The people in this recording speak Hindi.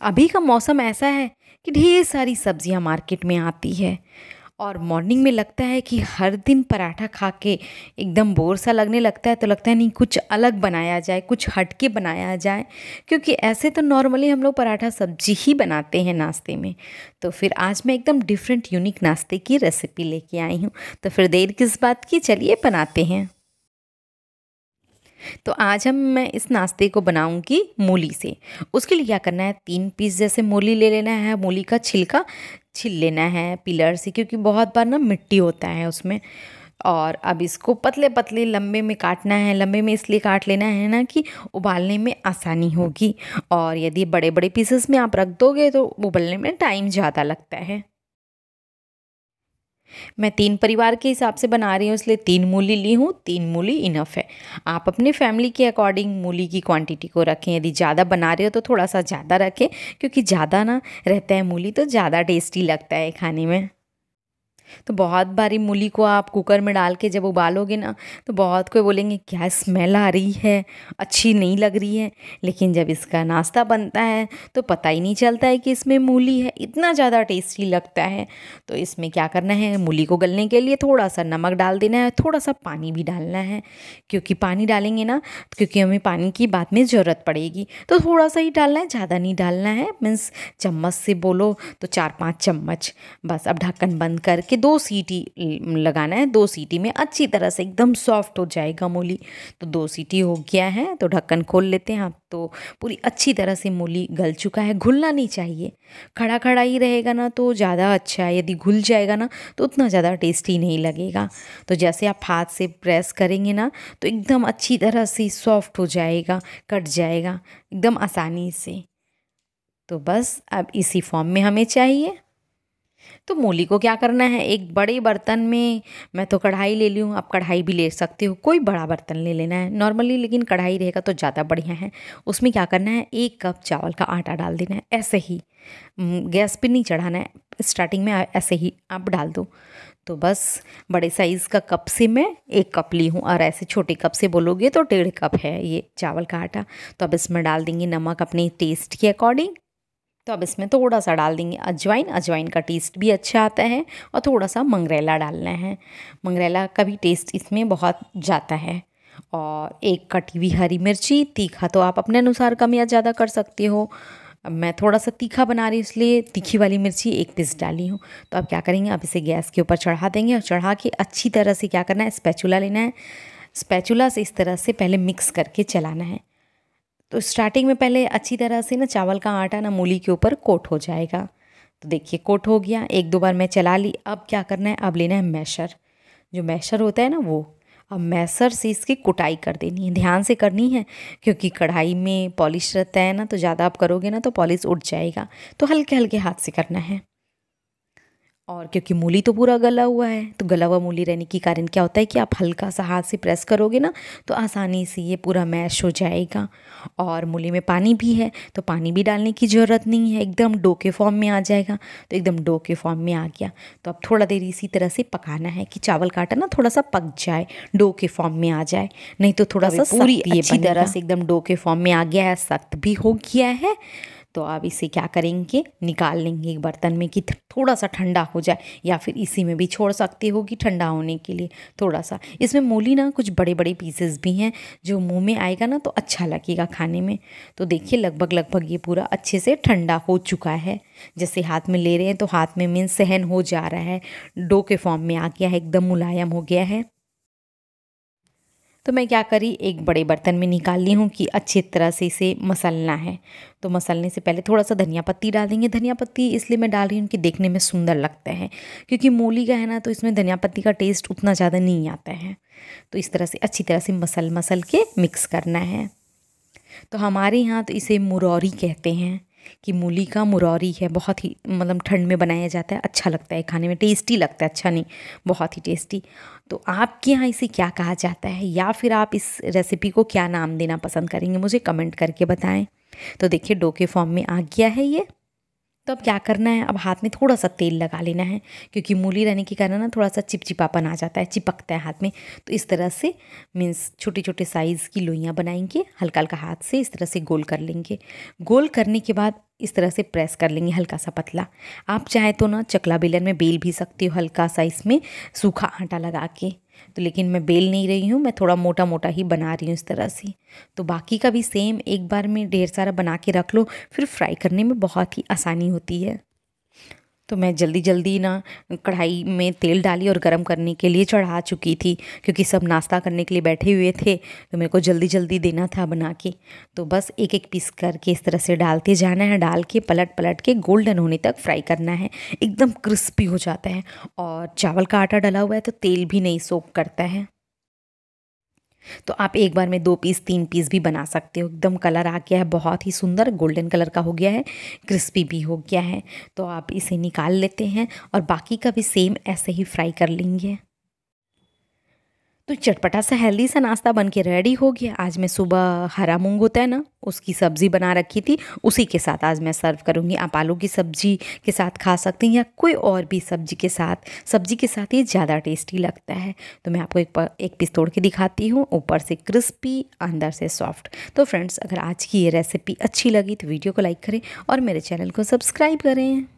अभी का मौसम ऐसा है कि ढेर सारी सब्जियां मार्केट में आती है और मॉर्निंग में लगता है कि हर दिन पराठा खा के एकदम बोर सा लगने लगता है तो लगता है नहीं कुछ अलग बनाया जाए कुछ हटके बनाया जाए क्योंकि ऐसे तो नॉर्मली हम लोग पराठा सब्जी ही बनाते हैं नाश्ते में तो फिर आज मैं एकदम डिफरेंट यूनिक नाश्ते की रेसिपी लेके आई हूँ तो फिर देर किस बात की चलिए बनाते हैं तो आज हम मैं इस नाश्ते को बनाऊंगी मूली से उसके लिए क्या करना है तीन पीस जैसे मूली ले लेना है मूली का छिलका छिल लेना है पिलर से क्योंकि बहुत बार ना मिट्टी होता है उसमें और अब इसको पतले पतले लंबे में काटना है लंबे में इसलिए काट लेना है ना कि उबालने में आसानी होगी और यदि बड़े बड़े पीसेस में आप रख दोगे तो उबलने में टाइम ज़्यादा लगता है मैं तीन परिवार के हिसाब से बना रही हूँ इसलिए तीन मूली ली हूँ तीन मूली इनफ है आप अपने फैमिली के अकॉर्डिंग मूली की क्वांटिटी को रखें यदि ज़्यादा बना रहे हो तो थोड़ा सा ज़्यादा रखें क्योंकि ज़्यादा ना रहता है मूली तो ज़्यादा टेस्टी लगता है खाने में तो बहुत बारी मूली को आप कुकर में डाल के जब उबालोगे ना तो बहुत कोई बोलेंगे क्या स्मेल आ रही है अच्छी नहीं लग रही है लेकिन जब इसका नाश्ता बनता है तो पता ही नहीं चलता है कि इसमें मूली है इतना ज़्यादा टेस्टी लगता है तो इसमें क्या करना है मूली को गलने के लिए थोड़ा सा नमक डाल देना है थोड़ा सा पानी भी डालना है क्योंकि पानी डालेंगे ना तो क्योंकि हमें पानी की बाद में ज़रूरत पड़ेगी तो थोड़ा सा ही डालना है ज़्यादा नहीं डालना है मीन्स चम्मच से बोलो तो चार पाँच चम्मच बस अब ढक्कन बंद करके के दो सीटी लगाना है दो सीटी में अच्छी तरह से एकदम सॉफ्ट हो जाएगा मूली तो दो सीटी हो गया है तो ढक्कन खोल लेते हैं आप तो पूरी अच्छी तरह से मूली गल चुका है घुलना नहीं चाहिए खड़ा खड़ा ही रहेगा ना तो ज़्यादा अच्छा है यदि घुल जाएगा ना तो उतना ज़्यादा टेस्टी नहीं लगेगा तो जैसे आप हाथ से प्रेस करेंगे ना तो एकदम अच्छी तरह से सॉफ्ट हो जाएगा कट जाएगा एकदम आसानी से तो बस अब इसी फॉर्म में हमें चाहिए तो मूली को क्या करना है एक बड़े बर्तन में मैं तो कढ़ाई ले ली हूँ आप कढ़ाई भी ले सकते हो कोई बड़ा बर्तन ले लेना है नॉर्मली लेकिन कढ़ाई रहेगा तो ज़्यादा बढ़िया है उसमें क्या करना है एक कप चावल का आटा डाल देना है ऐसे ही गैस पे नहीं चढ़ाना है स्टार्टिंग में ऐसे ही आप डाल दो तो बस बड़े साइज़ का कप से मैं एक कप ली हूँ और ऐसे छोटे कप से बोलोगे तो डेढ़ कप है ये चावल का आटा तो अब इसमें डाल देंगे नमक अपने टेस्ट के अकॉर्डिंग तो अब इसमें थोड़ा सा डाल देंगे अजवाइन अजवाइन का टेस्ट भी अच्छा आता है और थोड़ा सा मंगरेला डालना है मंगरेला का भी टेस्ट इसमें बहुत जाता है और एक कटी हुई हरी मिर्ची तीखा तो आप अपने अनुसार कम या ज़्यादा कर सकते हो मैं थोड़ा सा तीखा बना रही हूँ इसलिए तीखी वाली मिर्ची एक पीस डाली हूँ तो अब क्या करेंगे आप इसे गैस के ऊपर चढ़ा देंगे और चढ़ा के अच्छी तरह से क्या करना है स्पैचुला लेना है स्पैचुला से इस तरह से पहले मिक्स करके चलाना है तो स्टार्टिंग में पहले अच्छी तरह से ना चावल का आटा ना मूली के ऊपर कोट हो जाएगा तो देखिए कोट हो गया एक दो बार मैं चला ली अब क्या करना है अब लेना है मैशर जो मैशर होता है ना वो अब मैसर से इसकी कुटाई कर देनी है ध्यान से करनी है क्योंकि कढ़ाई में पॉलिश रहता है ना तो ज़्यादा आप करोगे ना तो पॉलिश उठ जाएगा तो हल्के हल्के हाथ से करना है और क्योंकि मूली तो पूरा गला हुआ है तो गला हुआ मूली रहने के कारण क्या होता है कि आप हल्का सा हाथ से प्रेस करोगे ना तो आसानी से ये पूरा मैश हो जाएगा और मूली में पानी भी है तो पानी भी डालने की ज़रूरत नहीं है एकदम डो के फॉर्म में आ जाएगा तो एकदम डो के फॉर्म में आ गया तो अब थोड़ा देर इसी तरह से पकाना है कि चावल काटा ना थोड़ा सा पक जाए डो के फॉर्म में आ जाए नहीं तो थोड़ा तो सा पूरी अच्छी तरह से एकदम डो के फॉर्म में आ गया है सख्त भी हो गया है तो आप इसे क्या करेंगे निकाल लेंगे एक बर्तन में कि थोड़ा सा ठंडा हो जाए या फिर इसी में भी छोड़ सकते हो कि ठंडा होने के लिए थोड़ा सा इसमें मूली ना कुछ बड़े बड़े पीसेस भी हैं जो मुंह में आएगा ना तो अच्छा लगेगा खाने में तो देखिए लगभग लगभग ये पूरा अच्छे से ठंडा हो चुका है जैसे हाथ में ले रहे हैं तो हाथ में मीन सहन हो जा रहा है डो के फॉर्म में आ गया है एकदम मुलायम हो गया है तो मैं क्या करी एक बड़े बर्तन में निकाल ली हूँ कि अच्छी तरह से इसे मसलना है तो मसलने से पहले थोड़ा सा धनिया पत्ती डाल देंगे धनिया पत्ती इसलिए मैं डाल रही हूँ कि देखने में सुंदर लगता है क्योंकि मूली का है ना तो इसमें धनिया पत्ती का टेस्ट उतना ज़्यादा नहीं आता है तो इस तरह से अच्छी तरह से मसल मसल के मिक्स करना है तो हमारे यहाँ तो इसे मुरौरी कहते हैं कि मूली का मुरौरी है बहुत ही मतलब ठंड में बनाया जाता है अच्छा लगता है खाने में टेस्टी लगता है अच्छा नहीं बहुत ही टेस्टी तो आपके यहाँ इसे क्या कहा जाता है या फिर आप इस रेसिपी को क्या नाम देना पसंद करेंगे मुझे कमेंट करके बताएं तो देखिए डो के फॉर्म में आ गया है ये तो अब क्या करना है अब हाथ में थोड़ा सा तेल लगा लेना है क्योंकि मूली रहने के कारण ना थोड़ा सा चिपचिपापन आ जाता है चिपकता है हाथ में तो इस तरह से मीन्स छोटे छोटे साइज़ की लोइयाँ बनाएंगे हल्का हल्का हाथ से इस तरह से गोल कर लेंगे गोल करने के बाद इस तरह से प्रेस कर लेंगे हल्का सा पतला आप चाहे तो ना चकला बेलन में बेल भी सकते हो हल्का सा इसमें सूखा आटा लगा के तो लेकिन मैं बेल नहीं रही हूँ मैं थोड़ा मोटा मोटा ही बना रही हूँ इस तरह से तो बाकी का भी सेम एक बार में ढेर सारा बना के रख लो फिर फ्राई करने में बहुत ही आसानी होती है तो मैं जल्दी जल्दी ना कढ़ाई में तेल डाली और गरम करने के लिए चढ़ा चुकी थी क्योंकि सब नाश्ता करने के लिए बैठे हुए थे तो मेरे को जल्दी जल्दी देना था बना के तो बस एक एक पीस करके इस तरह से डालते जाना है डाल के पलट पलट के गोल्डन होने तक फ्राई करना है एकदम क्रिस्पी हो जाता है और चावल का आटा डला हुआ है तो तेल भी नहीं सोख करता है तो आप एक बार में दो पीस तीन पीस भी बना सकते हो एकदम कलर आ गया है बहुत ही सुंदर गोल्डन कलर का हो गया है क्रिस्पी भी हो गया है तो आप इसे निकाल लेते हैं और बाकी का भी सेम ऐसे ही फ्राई कर लेंगे तो चटपटा सा हेल्दी सा नाश्ता बन के रेडी हो गया आज मैं सुबह हरा मूंग होता है ना उसकी सब्ज़ी बना रखी थी उसी के साथ आज मैं सर्व करूँगी आप आलू की सब्ज़ी के साथ खा सकते हैं या कोई और भी सब्ज़ी के साथ सब्ज़ी के साथ ये ज़्यादा टेस्टी लगता है तो मैं आपको एक पर, एक पीस तोड़ के दिखाती हूँ ऊपर से क्रिस्पी अंदर से सॉफ्ट तो फ्रेंड्स अगर आज की ये रेसिपी अच्छी लगी तो वीडियो को लाइक करें और मेरे चैनल को सब्सक्राइब करें